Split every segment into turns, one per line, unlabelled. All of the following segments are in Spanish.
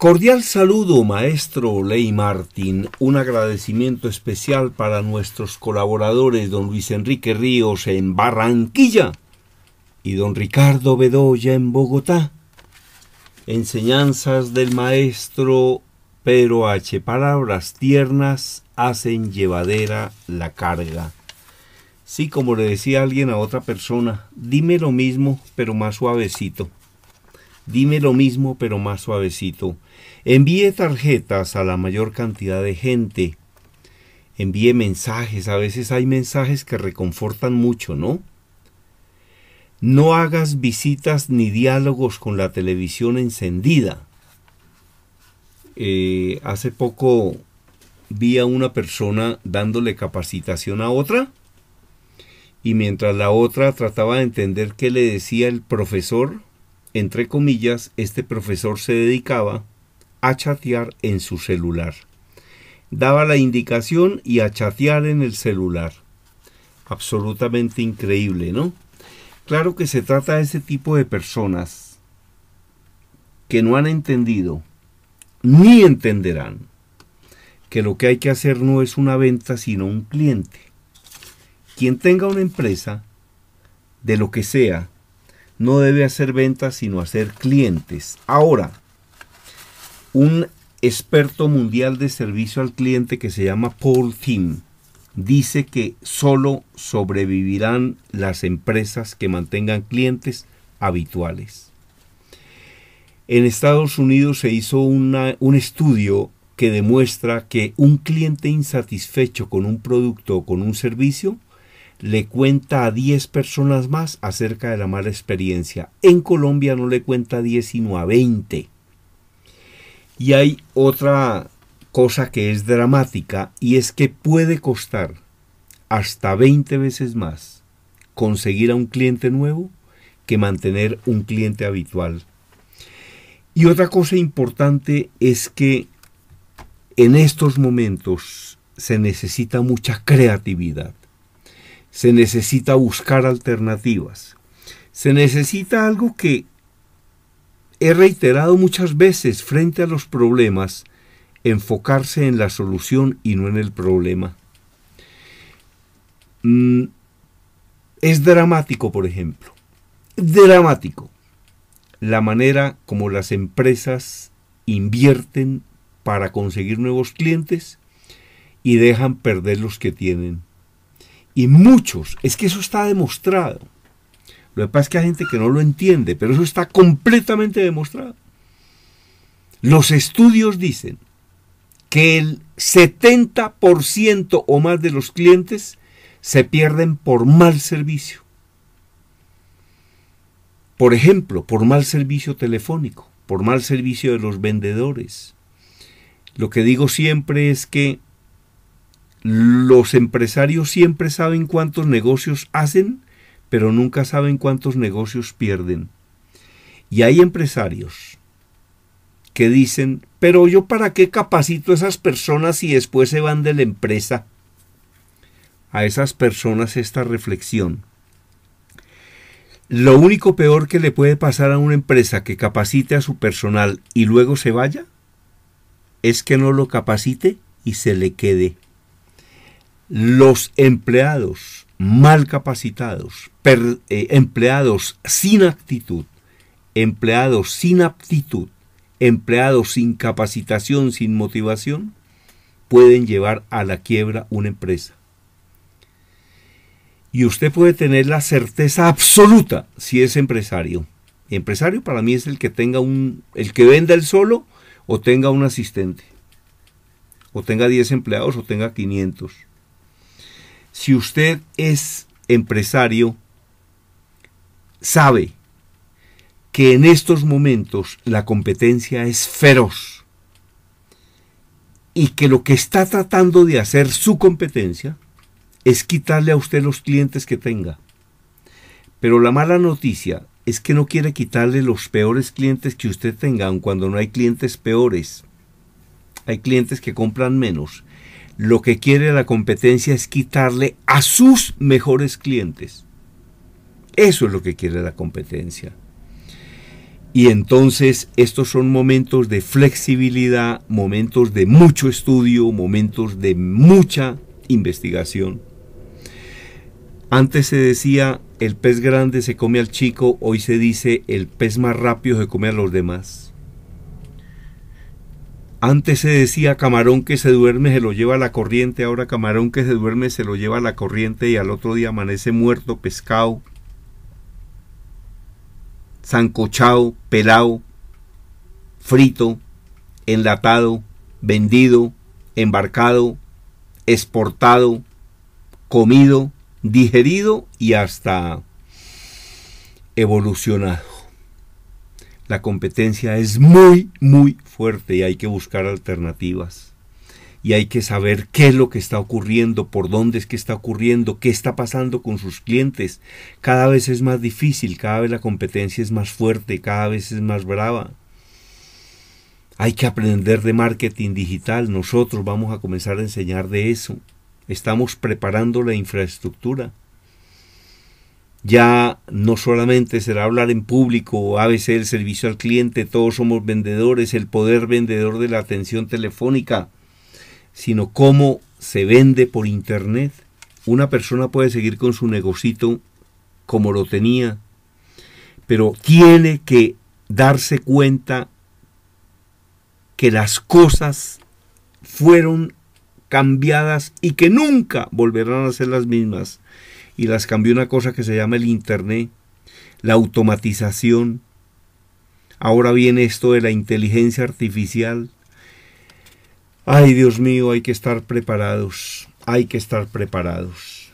Cordial saludo, maestro Ley Martín. Un agradecimiento especial para nuestros colaboradores, don Luis Enrique Ríos en Barranquilla y don Ricardo Bedoya en Bogotá. Enseñanzas del maestro Pedro H. Palabras tiernas hacen llevadera la carga. Sí, como le decía alguien a otra persona, dime lo mismo, pero más suavecito. Dime lo mismo pero más suavecito. Envíe tarjetas a la mayor cantidad de gente. Envíe mensajes. A veces hay mensajes que reconfortan mucho, ¿no? No hagas visitas ni diálogos con la televisión encendida. Eh, hace poco vi a una persona dándole capacitación a otra y mientras la otra trataba de entender qué le decía el profesor, entre comillas, este profesor se dedicaba a chatear en su celular. Daba la indicación y a chatear en el celular. Absolutamente increíble, ¿no? Claro que se trata de ese tipo de personas que no han entendido ni entenderán que lo que hay que hacer no es una venta sino un cliente. Quien tenga una empresa, de lo que sea, no debe hacer ventas sino hacer clientes. Ahora, un experto mundial de servicio al cliente que se llama Paul Thiem dice que solo sobrevivirán las empresas que mantengan clientes habituales. En Estados Unidos se hizo un estudio que demuestra que un cliente insatisfecho con un producto o con un servicio le cuenta a 10 personas más acerca de la mala experiencia. En Colombia no le cuenta a 10 sino a 20. Y hay otra cosa que es dramática y es que puede costar hasta 20 veces más conseguir a un cliente nuevo que mantener un cliente habitual. Y otra cosa importante es que en estos momentos se necesita mucha creatividad se necesita buscar alternativas, se necesita algo que he reiterado muchas veces frente a los problemas, enfocarse en la solución y no en el problema. Mm, es dramático, por ejemplo, dramático la manera como las empresas invierten para conseguir nuevos clientes y dejan perder los que tienen. Y muchos, es que eso está demostrado. Lo que pasa es que hay gente que no lo entiende, pero eso está completamente demostrado. Los estudios dicen que el 70% o más de los clientes se pierden por mal servicio. Por ejemplo, por mal servicio telefónico, por mal servicio de los vendedores. Lo que digo siempre es que los empresarios siempre saben cuántos negocios hacen, pero nunca saben cuántos negocios pierden. Y hay empresarios que dicen, pero yo para qué capacito a esas personas si después se van de la empresa. A esas personas esta reflexión. Lo único peor que le puede pasar a una empresa que capacite a su personal y luego se vaya es que no lo capacite y se le quede los empleados mal capacitados, eh, empleados sin actitud, empleados sin aptitud, empleados sin capacitación, sin motivación, pueden llevar a la quiebra una empresa. Y usted puede tener la certeza absoluta si es empresario. Empresario para mí es el que tenga un el que venda el solo o tenga un asistente o tenga 10 empleados o tenga 500 si usted es empresario, sabe que en estos momentos la competencia es feroz y que lo que está tratando de hacer su competencia es quitarle a usted los clientes que tenga. Pero la mala noticia es que no quiere quitarle los peores clientes que usted tenga, aun cuando no hay clientes peores. Hay clientes que compran menos lo que quiere la competencia es quitarle a sus mejores clientes. Eso es lo que quiere la competencia. Y entonces estos son momentos de flexibilidad, momentos de mucho estudio, momentos de mucha investigación. Antes se decía el pez grande se come al chico, hoy se dice el pez más rápido se come a los demás. Antes se decía camarón que se duerme se lo lleva a la corriente, ahora camarón que se duerme se lo lleva a la corriente y al otro día amanece muerto, pescado, zancochado, pelado, frito, enlatado, vendido, embarcado, exportado, comido, digerido y hasta evolucionado. La competencia es muy, muy y hay que buscar alternativas. Y hay que saber qué es lo que está ocurriendo, por dónde es que está ocurriendo, qué está pasando con sus clientes. Cada vez es más difícil, cada vez la competencia es más fuerte, cada vez es más brava. Hay que aprender de marketing digital. Nosotros vamos a comenzar a enseñar de eso. Estamos preparando la infraestructura. Ya no solamente será hablar en público, ABC, el servicio al cliente, todos somos vendedores, el poder vendedor de la atención telefónica, sino cómo se vende por Internet. Una persona puede seguir con su negocito como lo tenía, pero tiene que darse cuenta que las cosas fueron cambiadas y que nunca volverán a ser las mismas y las cambió una cosa que se llama el Internet, la automatización. Ahora viene esto de la inteligencia artificial. Ay, Dios mío, hay que estar preparados, hay que estar preparados.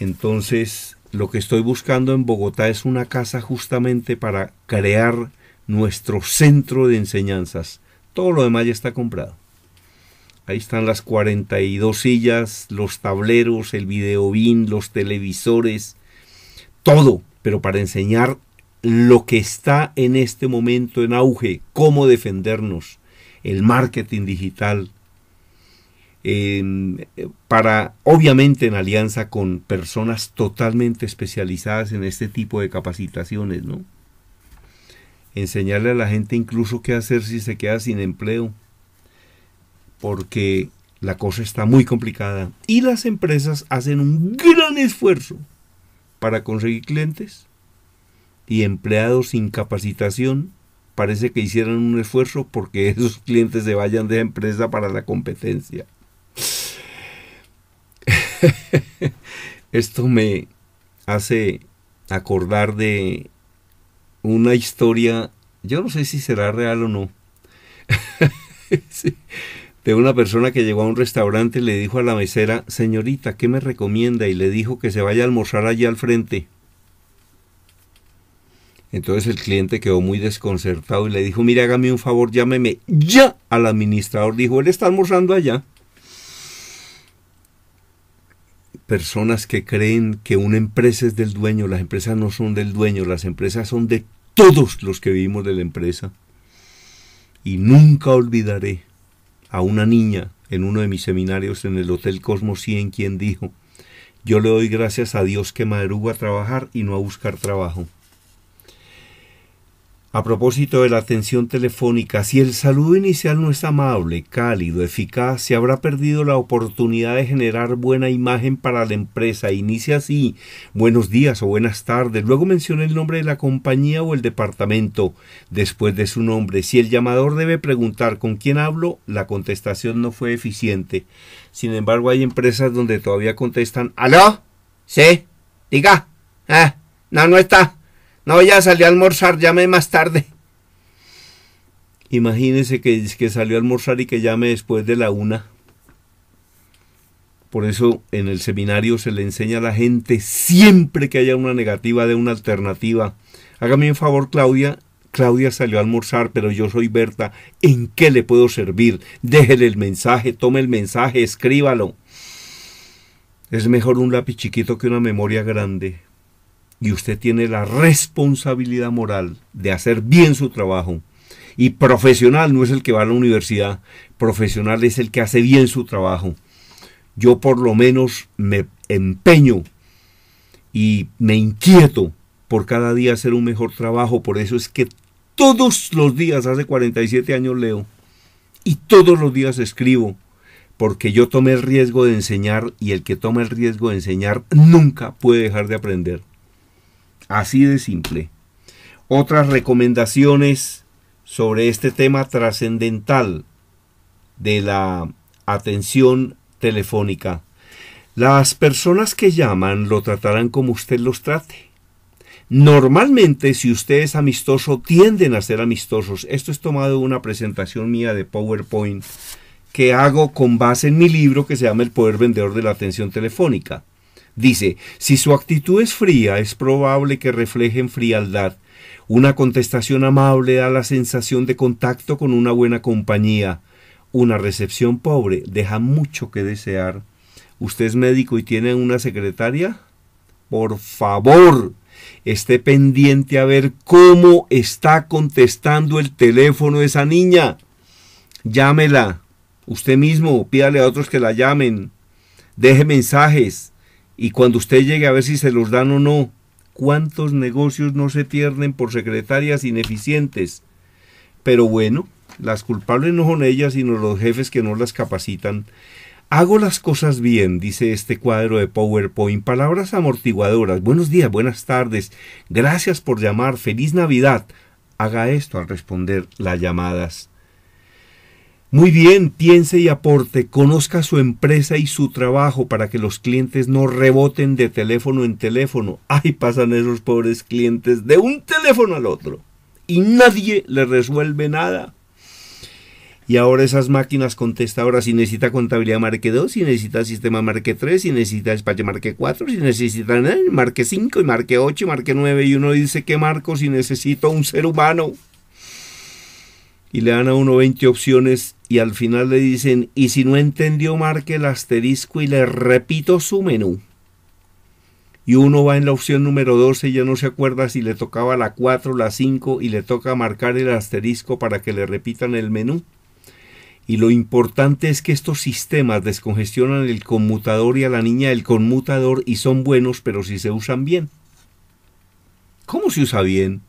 Entonces, lo que estoy buscando en Bogotá es una casa justamente para crear nuestro centro de enseñanzas. Todo lo demás ya está comprado. Ahí están las 42 sillas, los tableros, el videobin, los televisores, todo, pero para enseñar lo que está en este momento en auge, cómo defendernos, el marketing digital, em, para obviamente en alianza con personas totalmente especializadas en este tipo de capacitaciones, ¿no? Enseñarle a la gente incluso qué hacer si se queda sin empleo porque la cosa está muy complicada y las empresas hacen un gran esfuerzo para conseguir clientes y empleados sin capacitación. Parece que hicieran un esfuerzo porque esos clientes se vayan de la empresa para la competencia. Esto me hace acordar de una historia, yo no sé si será real o no. de una persona que llegó a un restaurante y le dijo a la mesera, señorita, ¿qué me recomienda? Y le dijo que se vaya a almorzar allí al frente. Entonces el cliente quedó muy desconcertado y le dijo, mire, hágame un favor, llámeme ya al administrador. Dijo, él está almorzando allá. Personas que creen que una empresa es del dueño, las empresas no son del dueño, las empresas son de todos los que vivimos de la empresa. Y nunca olvidaré a una niña en uno de mis seminarios en el Hotel Cosmos 100 quien dijo, yo le doy gracias a Dios que madruga a trabajar y no a buscar trabajo. A propósito de la atención telefónica, si el saludo inicial no es amable, cálido, eficaz, se habrá perdido la oportunidad de generar buena imagen para la empresa. Inicia así, buenos días o buenas tardes, luego menciona el nombre de la compañía o el departamento. Después de su nombre, si el llamador debe preguntar con quién hablo, la contestación no fue eficiente. Sin embargo, hay empresas donde todavía contestan, ¿aló? Sí, diga, ah, no, no está. No, ya salí a almorzar, llame más tarde. Imagínese que, que salió a almorzar y que llame después de la una. Por eso en el seminario se le enseña a la gente siempre que haya una negativa de una alternativa. Hágame un favor, Claudia. Claudia salió a almorzar, pero yo soy Berta. ¿En qué le puedo servir? Déjele el mensaje, tome el mensaje, escríbalo. Es mejor un lápiz chiquito que una memoria grande y usted tiene la responsabilidad moral de hacer bien su trabajo. Y profesional no es el que va a la universidad, profesional es el que hace bien su trabajo. Yo por lo menos me empeño y me inquieto por cada día hacer un mejor trabajo. Por eso es que todos los días, hace 47 años leo, y todos los días escribo, porque yo tomé el riesgo de enseñar y el que toma el riesgo de enseñar nunca puede dejar de aprender. Así de simple. Otras recomendaciones sobre este tema trascendental de la atención telefónica. Las personas que llaman lo tratarán como usted los trate. Normalmente, si usted es amistoso, tienden a ser amistosos. Esto es tomado de una presentación mía de PowerPoint que hago con base en mi libro que se llama El Poder Vendedor de la Atención Telefónica. Dice, si su actitud es fría, es probable que reflejen frialdad. Una contestación amable da la sensación de contacto con una buena compañía. Una recepción pobre deja mucho que desear. ¿Usted es médico y tiene una secretaria? Por favor, esté pendiente a ver cómo está contestando el teléfono esa niña. Llámela. Usted mismo, pídale a otros que la llamen. Deje mensajes y cuando usted llegue a ver si se los dan o no, ¿cuántos negocios no se pierden por secretarias ineficientes? Pero bueno, las culpables no son ellas, sino los jefes que no las capacitan. Hago las cosas bien, dice este cuadro de PowerPoint. Palabras amortiguadoras. Buenos días, buenas tardes. Gracias por llamar. Feliz Navidad. Haga esto al responder las llamadas. Muy bien, piense y aporte, conozca su empresa y su trabajo para que los clientes no reboten de teléfono en teléfono. Ay, pasan esos pobres clientes de un teléfono al otro y nadie le resuelve nada. Y ahora esas máquinas contestadoras, si necesita contabilidad marque 2, si necesita sistema marque 3, si necesita espacio marque 4, si necesita eh, marque 5 y marque 8 y marque 9 y uno dice ¿qué marco si necesito un ser humano. Y le dan a uno 20 opciones y al final le dicen, y si no entendió, marque el asterisco y le repito su menú. Y uno va en la opción número 12 y ya no se acuerda si le tocaba la 4, la 5 y le toca marcar el asterisco para que le repitan el menú. Y lo importante es que estos sistemas descongestionan el conmutador y a la niña el conmutador y son buenos, pero si se usan bien. ¿Cómo se usa bien?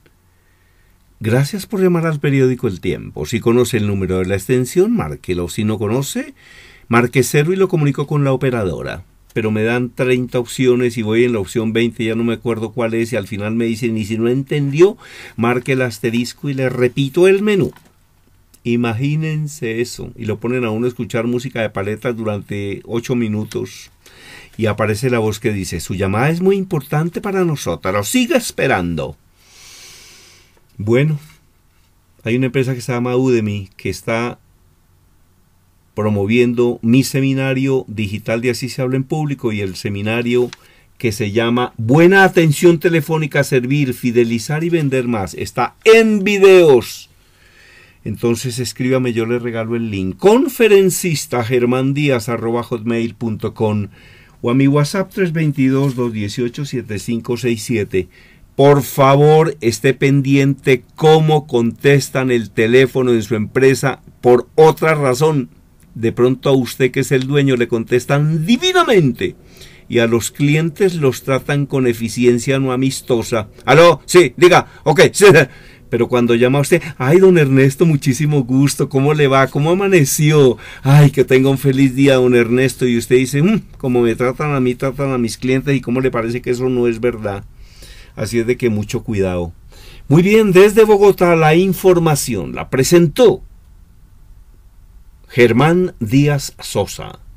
Gracias por llamar al periódico El Tiempo. Si conoce el número de la extensión, márquelo. Si no conoce, marque cero y lo comunico con la operadora. Pero me dan 30 opciones y voy en la opción 20, ya no me acuerdo cuál es, y al final me dicen, y si no entendió, marque el asterisco y le repito el menú. Imagínense eso. Y lo ponen a uno a escuchar música de paletas durante 8 minutos. Y aparece la voz que dice, su llamada es muy importante para nosotros, siga esperando. Bueno, hay una empresa que se llama Udemy que está promoviendo mi seminario digital de Así se habla en público y el seminario que se llama Buena atención telefónica, servir, fidelizar y vender más. Está en videos. Entonces escríbame, yo le regalo el link. Conferencista hotmail.com o a mi WhatsApp 322-218-7567. Por favor, esté pendiente cómo contestan el teléfono en su empresa por otra razón. De pronto a usted que es el dueño le contestan divinamente y a los clientes los tratan con eficiencia no amistosa. Aló, sí, diga, ok, sí. Pero cuando llama usted, ay, don Ernesto, muchísimo gusto, ¿cómo le va? ¿Cómo amaneció? Ay, que tenga un feliz día, don Ernesto. Y usted dice, mm, como me tratan a mí, tratan a mis clientes y cómo le parece que eso no es verdad. Así es de que mucho cuidado. Muy bien, desde Bogotá la información la presentó Germán Díaz Sosa.